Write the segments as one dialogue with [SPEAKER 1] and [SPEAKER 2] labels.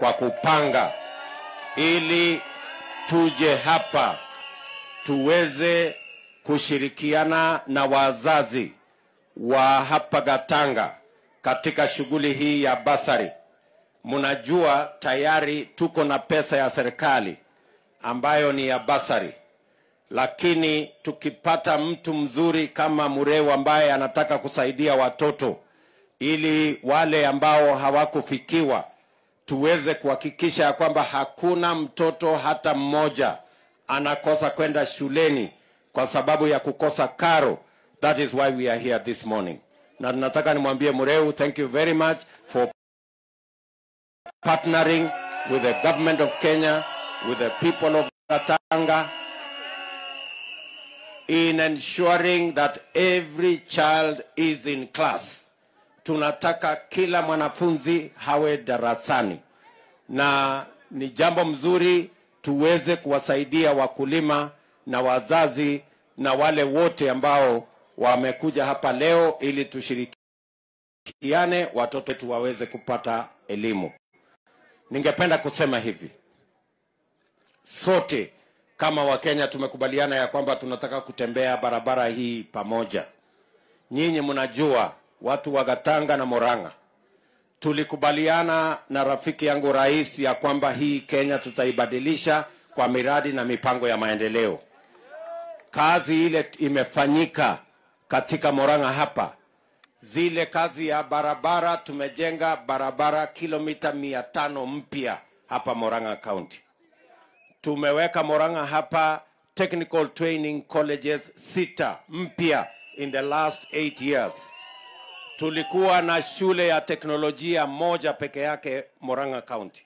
[SPEAKER 1] kwa kupanga, ili tuje hapa tuweze kushirikiana na wazazi wa hapa Gatanga katika shughuli hii ya basari. Mnajua tayari tuko na pesa ya serikali ambayo ni ya basari, lakini tukipata mtu mzuri kama Mureu ambaye anataka kusaidia watoto ili wale ambao hawakufikiwa tuweze kuhakikisha ya kwamba hakuna mtoto hata mmoja anakosa kwenda shuleni kwa sababu ya kukosa karo. That is why we are here this morning, na nataka nimwambie Mureu, thank you very much for partnering with the government of Kenya, with the people of Tanga in ensuring that every child is in class tunataka kila mwanafunzi hawe darasani, na ni jambo mzuri tuweze kuwasaidia wakulima na wazazi na wale wote ambao wamekuja hapa leo ili tushirikiane watoto wetu waweze kupata elimu. Ningependa kusema hivi, sote kama Wakenya tumekubaliana ya kwamba tunataka kutembea barabara hii pamoja. Nyinyi mnajua watu wa Gatanga na Moranga. Tulikubaliana na rafiki yangu rais ya kwamba hii Kenya tutaibadilisha kwa miradi na mipango ya maendeleo. Kazi ile imefanyika katika Moranga hapa, zile kazi ya barabara, tumejenga barabara kilomita mia tano mpya hapa Moranga County. Tumeweka Moranga hapa technical training colleges sita mpya in the last eight years tulikuwa na shule ya teknolojia moja peke yake Moranga County,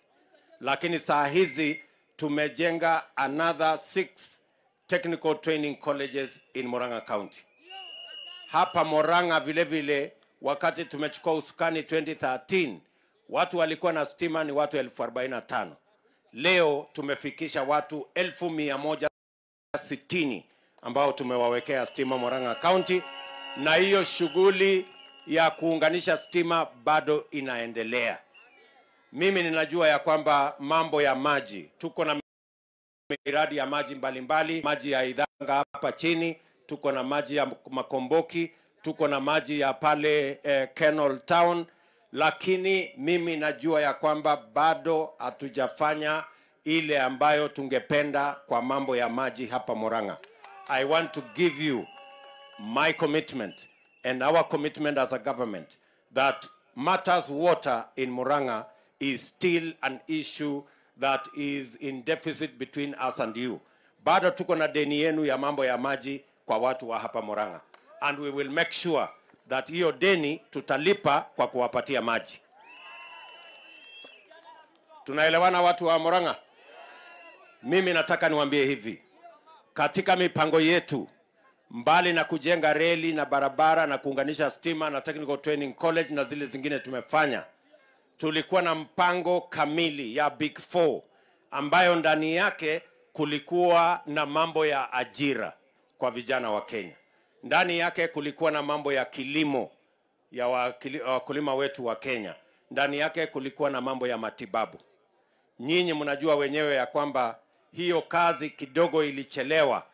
[SPEAKER 1] lakini saa hizi tumejenga another six technical training colleges in Moranga County. Hapa Moranga vile vile, wakati tumechukua usukani 2013 watu walikuwa na stima ni watu elfu Leo tumefikisha watu elfu ambao tumewawekea stima Moranga County, na hiyo shughuli ya kuunganisha stima bado inaendelea. Mimi ninajua ya kwamba mambo ya maji, tuko na miradi ya maji mbalimbali mbali, maji ya Idhanga hapa chini, tuko na maji ya Makomboki, tuko na maji ya pale eh, Kenol Town, lakini mimi najua ya kwamba bado hatujafanya ile ambayo tungependa kwa mambo ya maji hapa Moranga. I want to give you my commitment and our commitment as a government that matters water in Muranga is still an issue that is in deficit between us and you. Bado tuko na deni yenu ya mambo ya maji kwa watu wa hapa Muranga and we will make sure that hiyo deni tutalipa kwa kuwapatia maji. Tunaelewana watu wa Muranga? Mimi nataka niwaambie hivi, katika mipango yetu mbali na kujenga reli na barabara na kuunganisha stima na technical training college na zile zingine tumefanya, tulikuwa na mpango kamili ya Big Four ambayo ndani yake kulikuwa na mambo ya ajira kwa vijana wa Kenya. Ndani yake kulikuwa na mambo ya kilimo ya wakulima wetu wa Kenya. Ndani yake kulikuwa na mambo ya matibabu. Nyinyi mnajua wenyewe ya kwamba hiyo kazi kidogo ilichelewa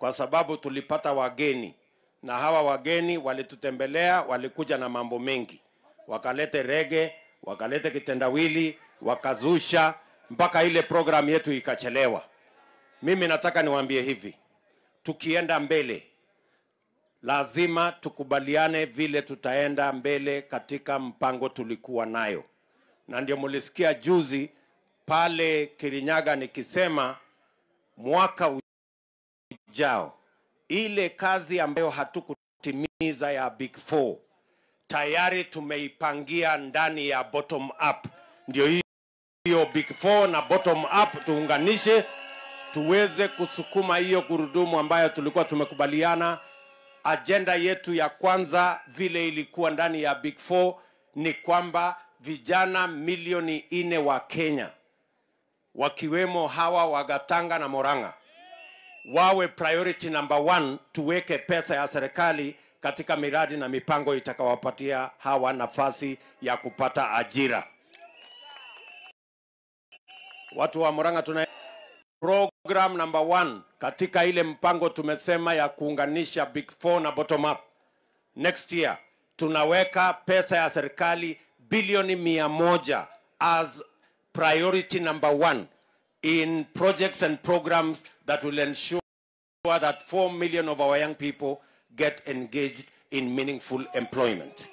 [SPEAKER 1] kwa sababu tulipata wageni, na hawa wageni walitutembelea, walikuja na mambo mengi, wakalete rege, wakalete kitendawili, wakazusha mpaka ile program yetu ikachelewa. Mimi nataka niwaambie hivi, tukienda mbele lazima tukubaliane vile tutaenda mbele katika mpango tulikuwa nayo, na ndio mulisikia juzi pale Kirinyaga nikisema mwaka ujao, ile kazi ambayo hatukutimiza ya Big Four tayari tumeipangia ndani ya bottom up. Ndio hiyo Big Four na bottom up tuunganishe, tuweze kusukuma hiyo gurudumu ambayo tulikuwa tumekubaliana. Ajenda yetu ya kwanza vile ilikuwa ndani ya Big Four ni kwamba vijana milioni nne wa Kenya wakiwemo hawa Wagatanga na Moranga wawe priority number one, tuweke pesa ya serikali katika miradi na mipango itakawapatia hawa nafasi ya kupata ajira. Watu wa Murang'a tuna program number one katika ile mpango tumesema ya kuunganisha big four na bottom up. Next year tunaweka pesa ya serikali bilioni mia moja as priority number one in projects and programs that will ensure that 4 million of our young people get engaged in meaningful employment.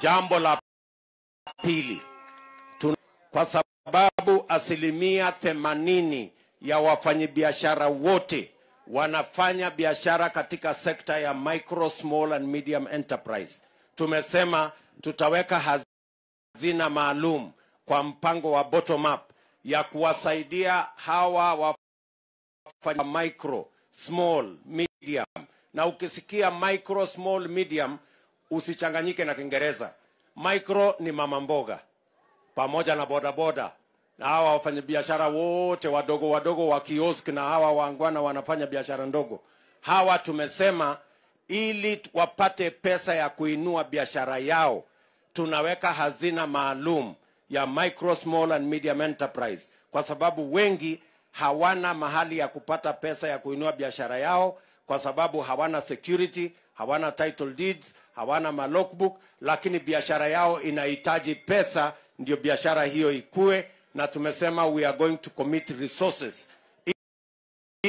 [SPEAKER 1] Jambo la pili, kwa sababu asilimia 80 ya wafanyabiashara wote wanafanya biashara katika sekta ya micro, small and medium enterprise. Tumesema tutaweka hazina maalum kwa mpango wa bottom up ya kuwasaidia hawa wafanya micro small medium na ukisikia micro small medium usichanganyike na kiingereza micro ni mama mboga pamoja na bodaboda na hawa wafanyabiashara wote wadogo wadogo wa kiosk na hawa wangwana wanafanya biashara ndogo hawa tumesema ili wapate pesa ya kuinua biashara yao tunaweka hazina maalum ya micro small and medium enterprise, kwa sababu wengi hawana mahali ya kupata pesa ya kuinua biashara yao, kwa sababu hawana security, hawana title deeds, hawana malogbook, lakini biashara yao inahitaji pesa ndio biashara hiyo ikue, na tumesema we are going to commit resources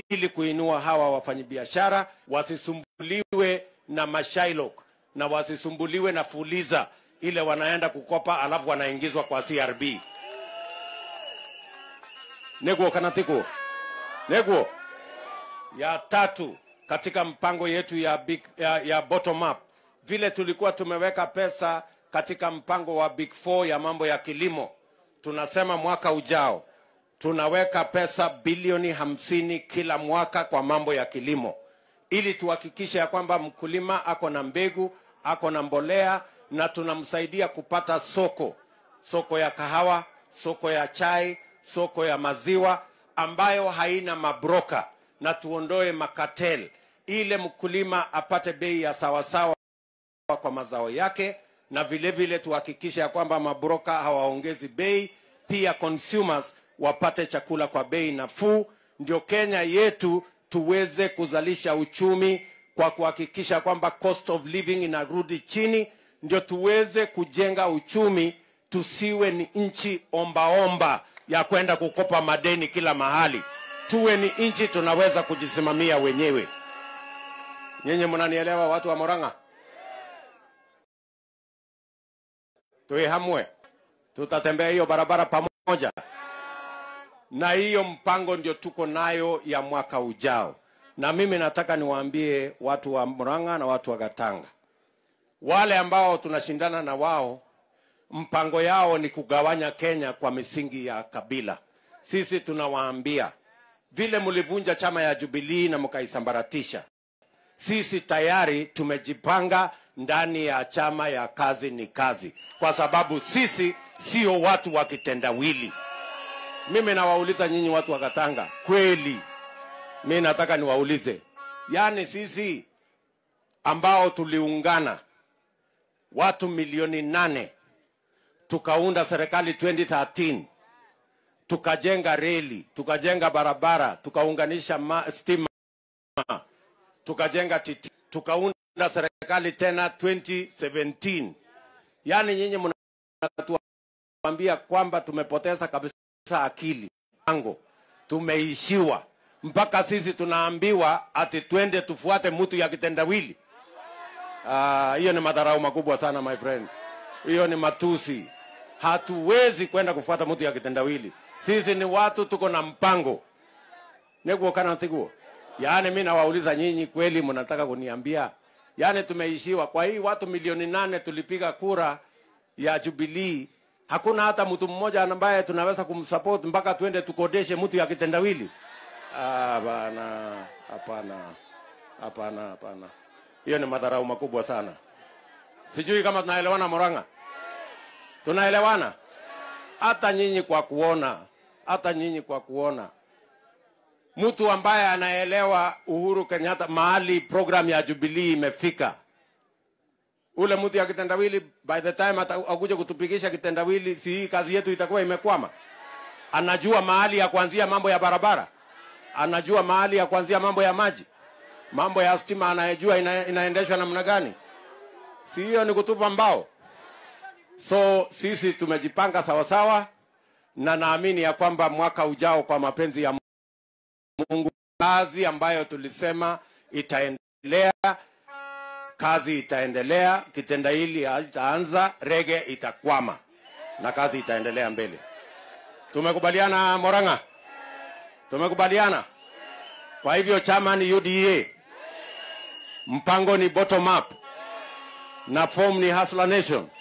[SPEAKER 1] ili kuinua hawa wafanyabiashara wasisumbuliwe na mashailok na wasisumbuliwe na fuliza ile wanaenda kukopa alafu wanaingizwa kwa crb neguo kana neguo ya tatu katika mpango yetu ya, big, ya, ya bottom up vile tulikuwa tumeweka pesa katika mpango wa big four ya mambo ya kilimo tunasema mwaka ujao tunaweka pesa bilioni hamsini kila mwaka kwa mambo ya kilimo ili tuhakikishe ya kwamba mkulima ako na mbegu ako na mbolea na tunamsaidia kupata soko, soko ya kahawa, soko ya chai, soko ya maziwa ambayo haina mabroka, na tuondoe makatel, ile mkulima apate bei ya sawasawa kwa mazao yake, na vile vile tuhakikishe ya kwamba mabroka hawaongezi bei, pia consumers wapate chakula kwa bei nafuu, ndio Kenya yetu tuweze kuzalisha uchumi kwa kuhakikisha kwamba cost of living inarudi chini ndio tuweze kujenga uchumi, tusiwe ni nchi ombaomba ya kwenda kukopa madeni kila mahali, tuwe ni nchi tunaweza kujisimamia wenyewe. Nyinyi mnanielewa, watu wa Murang'a? Tuihamwe, tutatembea hiyo barabara pamoja, na hiyo mpango ndio tuko nayo ya mwaka ujao. Na mimi nataka niwaambie watu wa Murang'a na watu wa Gatanga, wale ambao tunashindana na wao, mpango yao ni kugawanya Kenya kwa misingi ya kabila. Sisi tunawaambia vile mlivunja chama ya Jubilii na mkaisambaratisha, sisi tayari tumejipanga ndani ya chama ya kazi ni kazi, kwa sababu sisi sio watu wa kitendawili. Mimi nawauliza nyinyi watu wa Katanga, kweli? Mi nataka niwaulize, yaani sisi ambao tuliungana watu milioni nane tukaunda serikali 2013 tukajenga reli tukajenga barabara tukaunganisha stima tukajenga titi tukaunda serikali tena 2017 yaani nyinyi mnatuambia kwamba tumepoteza kabisa akili ango tumeishiwa mpaka sisi tunaambiwa ati twende tufuate mtu ya kitendawili Ah, hiyo uh, ni madharau makubwa sana my friend, hiyo ni matusi. Hatuwezi kwenda kufuata mtu ya kitendawili. Sisi ni watu tuko na mpango niguo kana tiguo. Yaani mimi nawauliza nyinyi, kweli mnataka kuniambia? Yaani tumeishiwa kwa hii watu milioni nane tulipiga kura ya Jubilee, hakuna hata mtu mmoja ambaye tunaweza kumsupport mpaka tuende tukodeshe mtu ya kitendawili? Ah, bana, hapana, hapana, hapana hiyo ni madharau makubwa sana. Sijui kama tunaelewana, Murang'a, tunaelewana. Hata nyinyi kwa kuona, hata nyinyi kwa kuona mtu ambaye anaelewa Uhuru Kenyatta mahali program ya Jubilee imefika, ule mtu ya kitendawili, by the time atakuja kutupikisha kitendawili, si hii kazi yetu itakuwa imekwama? Anajua mahali ya kuanzia mambo ya barabara, anajua mahali ya kuanzia mambo ya maji mambo ya stima anayejua ina, inaendeshwa namna gani? Si hiyo ni kutupa mbao. So sisi tumejipanga sawasawa, na naamini ya kwamba mwaka ujao kwa mapenzi ya Mungu, kazi ambayo tulisema itaendelea, kazi itaendelea, kitenda hili itaanza, rege itakwama na kazi itaendelea mbele. Tumekubaliana Moranga? Tumekubaliana. Kwa hivyo chama ni UDA mpango ni bottom up na form ni Hustler Nation.